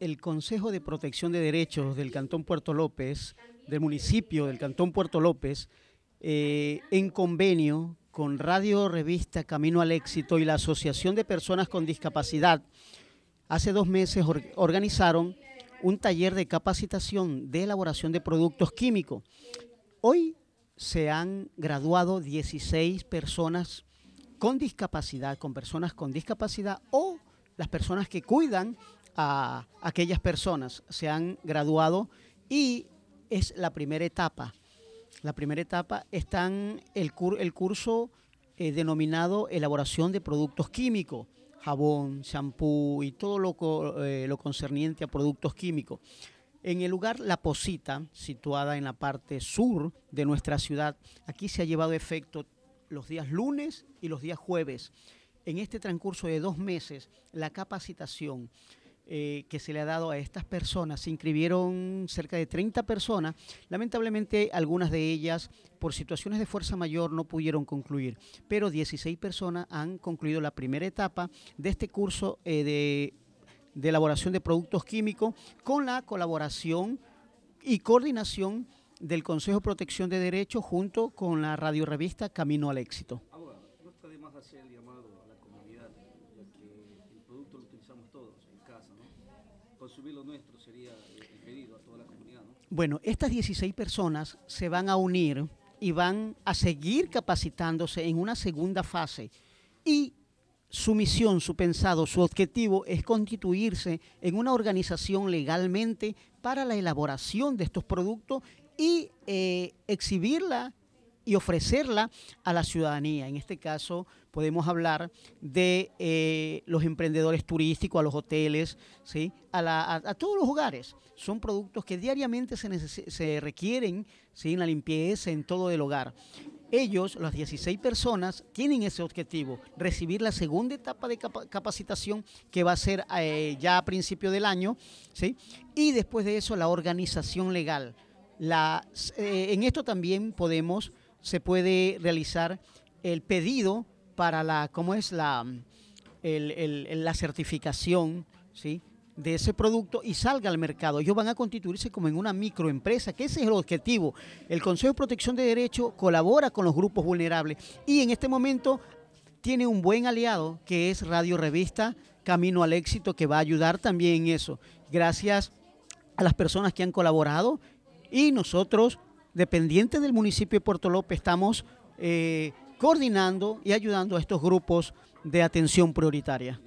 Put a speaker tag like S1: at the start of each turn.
S1: el Consejo de Protección de Derechos del Cantón Puerto López, del municipio del Cantón Puerto López, eh, en convenio con Radio Revista Camino al Éxito y la Asociación de Personas con Discapacidad, hace dos meses organizaron un taller de capacitación de elaboración de productos químicos. Hoy se han graduado 16 personas con discapacidad, con personas con discapacidad o las personas que cuidan a aquellas personas. Se han graduado y es la primera etapa. La primera etapa está el, el curso eh, denominado elaboración de productos químicos, jabón, champú y todo lo, eh, lo concerniente a productos químicos. En el lugar La Posita, situada en la parte sur de nuestra ciudad, aquí se ha llevado efecto los días lunes y los días jueves. En este transcurso de dos meses, la capacitación eh, que se le ha dado a estas personas. Se inscribieron cerca de 30 personas. Lamentablemente algunas de ellas por situaciones de fuerza mayor no pudieron concluir, pero 16 personas han concluido la primera etapa de este curso eh, de, elaboración de productos químicos con la colaboración y coordinación del Consejo de Protección de Derechos junto con la radiorevista Camino al Éxito. Ahora, no está de más hacer el llamado a la comunidad, el producto lo utilizamos todos. Bueno, estas 16 personas se van a unir y van a seguir capacitándose en una segunda fase. Y su misión, su pensado, su objetivo es constituirse en una organización legalmente para la elaboración de estos productos y eh, exhibirla y ofrecerla a la ciudadanía. En este caso podemos hablar de eh, los emprendedores turísticos, a los hoteles, ¿sí? a, todos los hogares. Son productos que diariamente se, requieren ¿sí? en la limpieza, en todo el hogar. Ellos, las 16 personas, tienen ese objetivo, recibir la segunda etapa de capacitación que va a ser eh, ya a principio del año, ¿sí? y después de eso la organización legal. La, eh, en esto también podemos se puede realizar el pedido para la, ¿cómo es? La, la certificación, ¿sí? de ese producto y salga al mercado. Ellos van a constituirse como en una microempresa, que ese es el objetivo. El Consejo de Protección de Derechos colabora con los grupos vulnerables y en este momento tiene un buen aliado que es Radio Revista Camino al Éxito, que va a ayudar también en eso. Gracias a las personas que han colaborado y nosotros dependiente del municipio de Puerto López, estamos eh, coordinando y ayudando a estos grupos de atención prioritaria.